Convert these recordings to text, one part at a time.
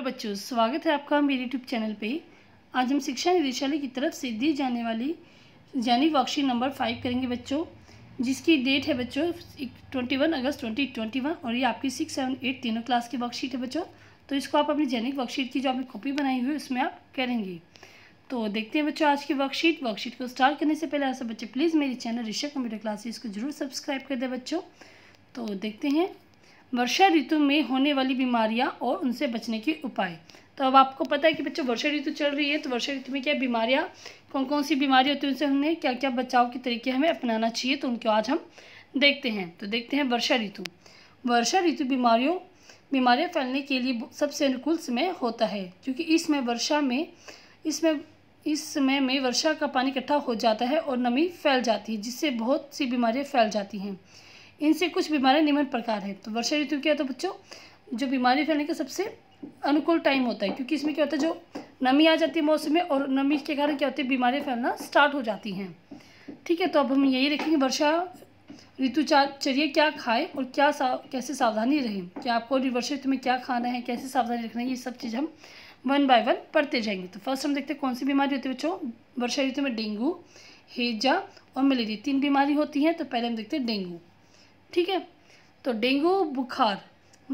hello बच्चों स्वागत है आपका मेरे यूट्यूब चैनल पे आज हम शिक्षा निदेशालय की तरफ से दी जाने वाली जैनिक वर्कशीट नंबर फाइव करेंगे बच्चों जिसकी डेट है बच्चों ट्वेंटी वन अगस्त ट्वेंटी ट्वेंटी वन और ये आपकी सिक्स सेवन एट तीनों क्लास की वर्कशीट है बच्चों तो इसको आप अपनी जैनिक वर्कशीट की जो आपने कॉपी बनाई हुई है उसमें आप करेंगे तो देखते हैं बच्चों आज की वर्कशीट वर्कशीट को स्टार्ट करने से पहले ऐसा बच्चे प्लीज़ मेरे चैनल ऋषभ कंप्यूटर क्लासेज को जरूर सब्सक्राइब कर दें बच्चों तो देखते हैं वर्षा ऋतु में होने वाली बीमारियां और उनसे बचने के उपाय तो अब आपको पता है कि बच्चों वर्षा ऋतु चल रही है तो वर्षा ऋतु में क्या बीमारियां कौन कौन सी बीमारी होती है उनसे हमने क्या क्या बचाव के तरीके हमें अपनाना चाहिए तो उनको आज हम देखते हैं तो देखते हैं वर्षा ऋतु वर्षा ऋतु बीमारियों बीमारियाँ फैलने के लिए सबसे अनुकूल समय होता है क्योंकि इसमें वर्षा में इसमें इस समय में वर्षा का पानी इकट्ठा हो जाता है और नमी फैल जाती है जिससे बहुत सी बीमारियाँ फैल जाती हैं इनसे कुछ बीमारियाँ निम्न प्रकार है तो वर्षा ऋतु क्या होता है तो बच्चों जो बीमारी फैलने का सबसे अनुकूल टाइम होता है क्योंकि इसमें क्या होता है जो नमी आ जाती है मौसम में और नमी के कारण क्या होती है बीमारियाँ फैलना स्टार्ट हो जाती हैं ठीक है तो अब हम यही रखेंगे वर्षा ऋतु चर्या क्या खाएं और क्या सा, कैसे सावधानी रहें क्या आपको वर्षा ऋतु में क्या खाना है कैसे सावधानी रखना है ये सब चीज़ हम वन बाय वन पढ़ते जाएंगे तो फर्स्ट हम देखते हैं कौन सी बीमारी होती है बच्चों वर्षा ऋतु में डेंगू हेजा और मलेरिया तीन बीमारी होती हैं तो पहले हम देखते हैं डेंगू ठीक है तो डेंगू बुखार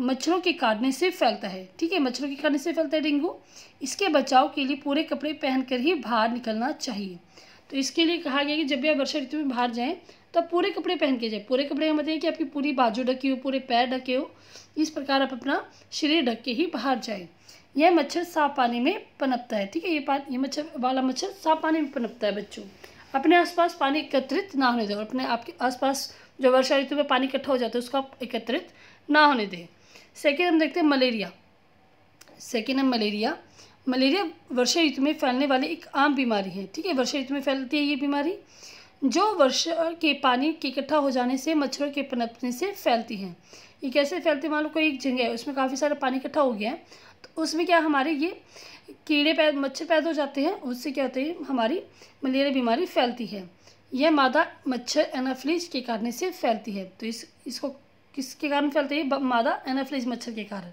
मच्छरों के काटने से फैलता है ठीक है मच्छरों के काटने से फैलता है डेंगू इसके बचाव के लिए पूरे कपड़े पहनकर ही बाहर निकलना चाहिए तो इसके लिए कहा गया कि जब भी आप वर्षा ऋतु में बाहर जाएं तो आप पूरे कपड़े पहन के जाएं पूरे कपड़े का मतलब कि आपकी पूरी बाजू ढके हो पूरे पैर ढके हो इस प्रकार आप अपना शरीर ढक के ही बाहर जाएं यह मच्छर साफ पानी में पनपता है ठीक है ये पा ये मच्छर वाला मच्छर साफ पानी में पनपता है बच्चों अपने आसपास पानी एकत्रित ना होने दें और अपने आपके आसपास जो वर्षा ऋतु में पानी इकट्ठा हो जाता है उसको आप एकत्रित ना होने दें सेकेंड हम देखते हैं मलेरिया सेकेंड है मलेरिया मलेरिया वर्षा ऋतु में फैलने वाली एक आम बीमारी है ठीक है वर्षा ऋतु में फैलती है ये बीमारी जो वर्षा के पानी के इकट्ठा हो जाने से मच्छरों के पनपने से फैलती हैं ये कैसे फैलते मान लो कोई एक जगह है उसमें काफ़ी सारा पानी इकट्ठा हो गया है तो उसमें क्या हमारे ये कीड़े पैद मच्छर पैदा हो जाते हैं उससे क्या होता है हमारी मलेरिया बीमारी फैलती है यह मादा मच्छर एनाफ्लिज के कारण से फैलती है तो इस इसको किसके कारण फैलती है मादा एनाफ्लिज मच्छर के कारण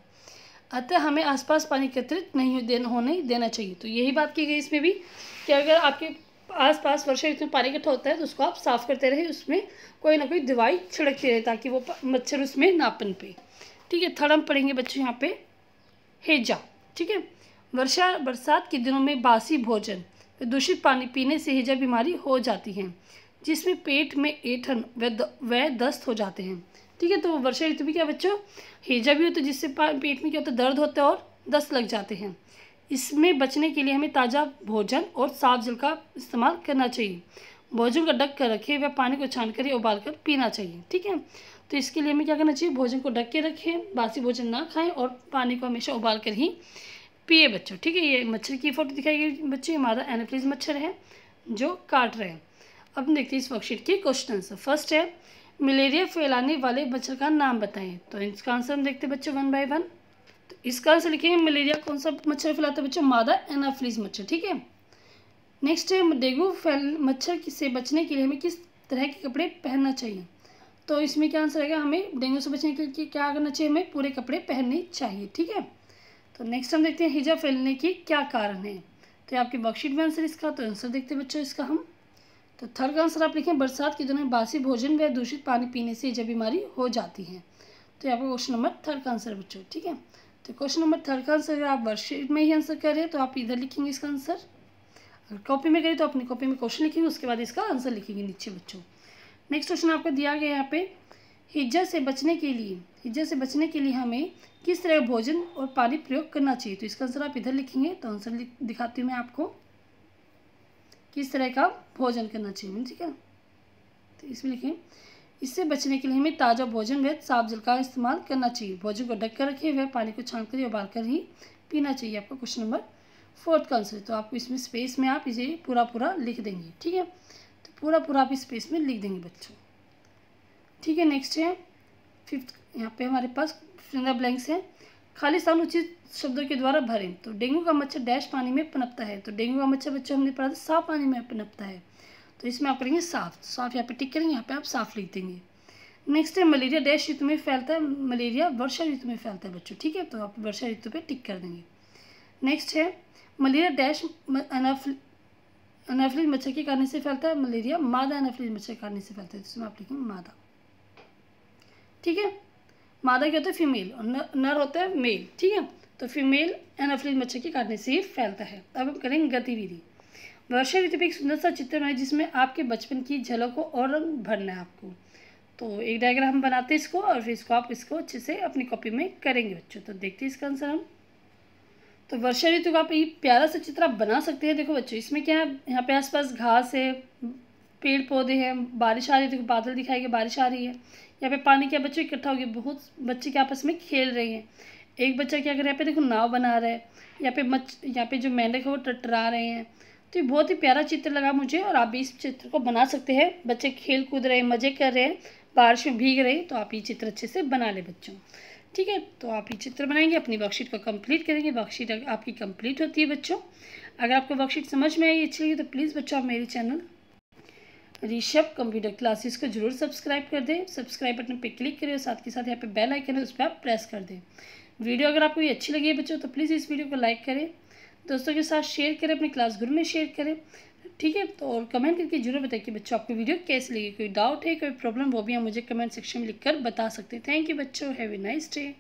अतः हमें आसपास पानी एकत्रित नहीं देना होने देना चाहिए तो यही बात की गई इसमें भी कि अगर आपके आस पास वर्षा ऋतु में पानी इकट्ठा होता है तो उसको आप साफ़ करते रहें उसमें कोई ना कोई दवाई छिड़कती रहे ताकि वो मच्छर उसमें ना पनपे ठीक है थर्ड हम पढ़ेंगे बच्चों यहाँ पे हेजा ठीक है वर्षा बरसात के दिनों में बासी भोजन दूषित पानी पीने से हेजा बीमारी हो जाती है जिसमें पेट में ऐठन व दस्त हो जाते हैं ठीक है तो वर्षा ऋतु में क्या बच्चों हेजा भी होता है जिससे पेट में क्या होता है दर्द होता है और दस्त लग जाते हैं इसमें बचने के लिए हमें ताज़ा भोजन और साफ जल का इस्तेमाल करना चाहिए भोजन को ढक कर रखें व पानी को छान कर उबाल कर पीना चाहिए ठीक है तो इसके लिए हमें क्या करना चाहिए भोजन को ढक के रखें बासी भोजन ना खाएं और पानी को हमेशा उबाल कर ही पिए बच्चों ठीक है ये मच्छर की फोटो दिखाई गई बच्चे हमारा एनाफ्लिज मच्छर है जो काट रहे हैं अब देखते हैं इस वर्कशीट के क्वेश्चन फर्स्ट है मलेरिया फैलाने वाले मच्छर का नाम बताएं तो इसका आंसर हम देखते हैं बच्चों वन बाय वन तो इसका आंसर लिखेंगे मलेरिया कौन सा मच्छर फैलाता है बच्चों मादा एनाफ्लिस मच्छर ठीक है नेक्स्ट है डेंगू फैल मच्छर से बचने के लिए हमें किस तरह के कपड़े पहनना चाहिए तो इसमें क्या आंसर आएगा हमें डेंगू से बचने के लिए क्या करना चाहिए हमें पूरे कपड़े पहनने चाहिए ठीक है तो नेक्स्ट हम देखते हैं हिजा फैलने के क्या कारण है तो आपकी वर्कशीट में आंसर इसका तो आंसर देखते हैं बच्चों इसका हम तो थर्ड का आंसर आप लिखें बरसात के दिनों में बासी भोजन व दूषित पानी पीने से जब बीमारी हो जाती है तो आपका क्वेश्चन नंबर थर्ड का आंसर बच्चों ठीक है तो क्वेश्चन नंबर थर्ड का आंसर अगर आप वर्कशीट में ही आंसर करें तो आप इधर लिखेंगे इसका आंसर अगर कॉपी में करें तो अपनी कॉपी में क्वेश्चन लिखेंगे उसके बाद इसका आंसर लिखेंगे नीचे बच्चों नेक्स्ट क्वेश्चन आपको दिया गया यहाँ पे हिज्जा से बचने के लिए हिज्जा से बचने के लिए हमें किस तरह का भोजन और पानी प्रयोग करना चाहिए तो इसका आंसर आप इधर लिखेंगे तो आंसर दिखाती हूँ मैं आपको किस तरह का भोजन करना चाहिए ठीक है तो इसमें लिखें इससे बचने के लिए हमें ताज़ा भोजन व साफ जल का इस्तेमाल करना चाहिए भोजन को ढक कर रखे वह पानी को छान कर उबाल कर ही पीना चाहिए आपका क्वेश्चन नंबर फोर्थ का आंसर तो आपको इसमें स्पेस में आप इसे पूरा पूरा लिख देंगे ठीक है तो पूरा पूरा आप स्पेस में लिख देंगे बच्चों ठीक है नेक्स्ट है फिफ्थ यहाँ पे हमारे पास फिंगर ब्लैंक्स हैं खाली स्थान उचित शब्दों के द्वारा भरें तो डेंगू का मच्छर डैश पानी में पनपता है तो डेंगू का मच्छर बच्चों हमने पढ़ा था साफ पानी में पनपता है तो इसमें आप करेंगे साफ साफ यहाँ पे टिक करेंगे यहाँ पे आप साफ लिख देंगे नेक्स्ट है मलेरिया डैश ऋतु में फैलता है मलेरिया वर्षा ऋतु में फैलता है बच्चों ठीक है तो आप वर्षा ऋतु पे टिक कर देंगे नेक्स्ट है मलेरिया डैश अनाफिलिज मच्छर के कारण से फैलता है मलेरिया मादा अनाफिलिज मच्छर के कारण से फैलता है जिसमें आप लिखेंगे मादा ठीक है मादा क्या होता है फीमेल और नर होता है मेल ठीक है तो फीमेल एनाफिल मच्छर के कारण से फैलता है अब हम करेंगे गतिविधि वर्षा ऋतु पर एक सुंदर सा चित्र बनाए जिसमें आपके बचपन की झलक को और रंग भरना है आपको तो एक डायग्राम हम बनाते हैं इसको और फिर इसको आप इसको अच्छे से अपनी कॉपी में करेंगे बच्चों तो देखते हैं इसका आंसर हम तो वर्षा ऋतु का आप ये प्यारा सा चित्र आप बना सकते हैं देखो बच्चों इसमें क्या है यहाँ पे आसपास घास है पेड़ पौधे हैं बारिश आ रही है देखो बादल दिखाई गए बारिश आ रही है यहाँ पे पानी क्या बच्चों इकट्ठा हो गया बहुत बच्चे के आपस में खेल रहे हैं एक बच्चा क्या कर रहा है यहाँ पे देखो नाव बना रहा है यहाँ पे मच यहाँ पे जो मेंढक है वो टटरा रहे हैं तो ये बहुत ही प्यारा चित्र लगा मुझे और आप भी इस चित्र को बना सकते हैं बच्चे खेल कूद रहे मज़े कर रहे हैं बारिश में भीग रहे तो आप ये चित्र अच्छे से बना लें बच्चों ठीक है तो आप ये चित्र बनाएंगे अपनी वर्कशीट को कंप्लीट करेंगे वर्कशीट आपकी कंप्लीट होती है बच्चों अगर आपको वर्कशीट समझ में आई अच्छी लगी तो प्लीज़ बच्चों आप मेरे चैनल ऋषभ कंप्यूटर क्लासेस को जरूर सब्सक्राइब कर दें सब्सक्राइब बटन पर क्लिक करें और साथ के साथ यहाँ पे बेल आइकन है उस पर आप प्रेस कर दें वीडियो अगर आपको ये अच्छी लगी है बच्चों तो प्लीज़ इस वीडियो को लाइक करें दोस्तों के साथ शेयर करें अपने क्लास ग्रुप में शेयर करें ठीक है तो और कमेंट करके जरूर बताइए कि बच्चों आपको वीडियो कैसे लगी कोई डाउट है कोई प्रॉब्लम वो भी आप मुझे कमेंट सेक्शन में लिखकर बता सकते हैं थैंक यू बच्चों हैव ए नाइस डे